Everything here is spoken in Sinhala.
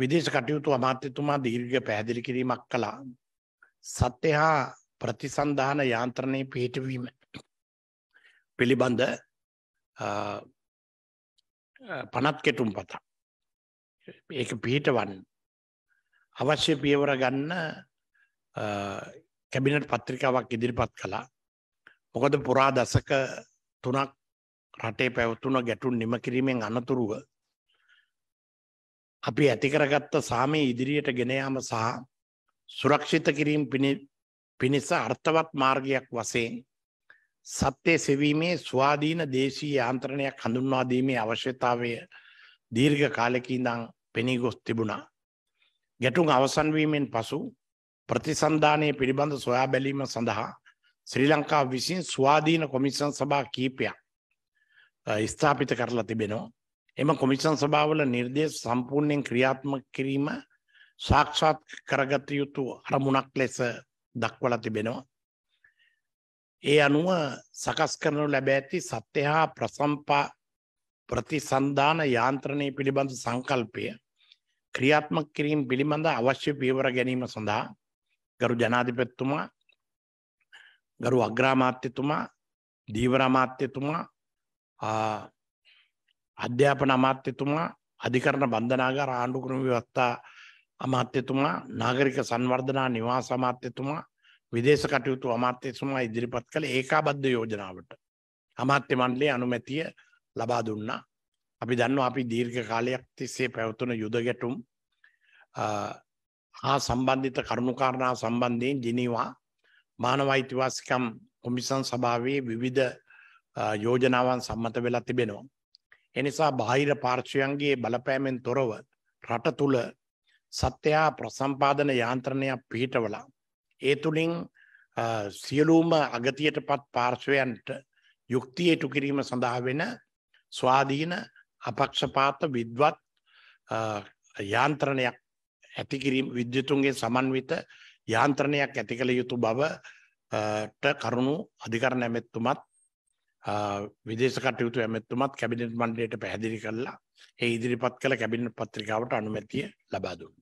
විදේශ කටයුතු අමාත්‍යතුමා දීර්ඝ පැහැදිලි කිරීමක් කළා. සත්‍ය හා ප්‍රතිසන්ධාන යාන්ත්‍රණයේ පිහිටවීම පිළිබඳ පනත් කෙටුම් පත. ඒක පිහිටවන්න අවශ්‍ය පියවර ගන්න කැබිනට් පත්‍රිකාවක් ඉදිරිපත් කළා. මොකද පුරා දසක තුනක් රටේ පැවතුන ගැටුම් නිම කිරීමෙන් අනතුරුව අපි ඇතිකරගත්ත සාමය ඉදිරියට ගෙනයාම සහ සුරක්ෂිත කිරීම් පිණිස අර්ථවත් මාර්ගයක් වසයෙන් සත්‍යය සෙවීමේ ස්වාධීන දේශී යාන්ත්‍රණයක් හඳුන්වාදීමේ අවශ්‍යතාවය දීර්ඝ කාලෙකින්දං පෙනී ගොස් තිබුණා. ගැටුම් අවසන්වීමෙන් පසු ප්‍රතිසන්ධානය පිළිබඳ සොයා බැලීම සඳහා ශ්‍රී ලංකා විසින් ස්වාධීන කොමිසන් සභා කීපයක් ස්ථාපිත කරලා තිබෙනවා. එම කොමිසන් සභාවල නිර්දේශ සම්පූර්ණයෙන් ක්‍රියාත්මක කිරීම සාක්ෂාත් කරගත යුතු අරමුණක් ලෙස දක්වලා තිබෙනවා. ඒ අනුව සකස් කරනු ලැබ ඇති සත්‍ය හා ප්‍රසම්පා ප්‍රතිසන්ධාන යාන්ත්‍රණය පිළිබඳ සංකල්පය ක්‍රියාත්මක කිරීම පිළිබඳ අවශ්‍ය පියවර ගැනීම සඳහා ගරු ජනාධිපතිතුමා ගරු අග්‍රාමාත්‍යතුමා දීවරාමාත්‍යතුමා අධ්‍යාපන අමාත්‍යතුමා අධිකරණ බන්ධනාගාර ආණ්ඩු ක්‍රම ව්‍යවස්ථා අමාත්‍යතුමා නාගරික සංවර්ධනා නිවාස අමාත්‍යතුමා විදේශ කටයුතු අමාත්‍යතුමා ඉදිරිපත් කළ ඒකාබද්ධ යෝජනාවට අමාත්‍ය මණ්ඩලයේ අනුමැතිය ලබා දුන්නා. අපි දන්නවා අපි දීර්ඝ කාලයක් තිස්සේ පැවතුන යුද ගැටුම් හා සම්බන්ධිත කරුණු කාරණා සම්බන්ධයෙන් ජිනීවා මානව අයිතිවාසිකම් කොමිසන් සභාවේ විවිධ යෝජනාවන් සම්මත වෙලා තිබෙනවා. එනිසා බාහිර පාර්ශ්වයන්ගේ බලපෑමෙන් තොරව රට තුල සත්‍යයා ප්‍රසම්පාදන යාන්ත්‍රණයක් පිහිටවලා ඒ තුලින් සියලුම අගතියටපත් පාර්ශ්වයන්ට යුක්තිය ඉටු කිරීම සඳහා වෙන ස්වාධීන අපක්ෂපාත විද්වත් යාන්ත්‍රණයක් ඇති කිරීම විද්‍යුතුන්ගේ සමන්විත යාන්ත්‍රණයක් ඇති කළ යුතු බවට කරුණු අධිකරණ ඇමෙත්තුමත් විදේශ කටයුතු ඇමැතුමත් කැබිනට් මණ්ඩලයට පැහැදිලි කරලා ඒ ඉදිරිපත් කළ කැබිනට් පත්‍රිකාවට අනුමැතිය ලබා දුන්නා.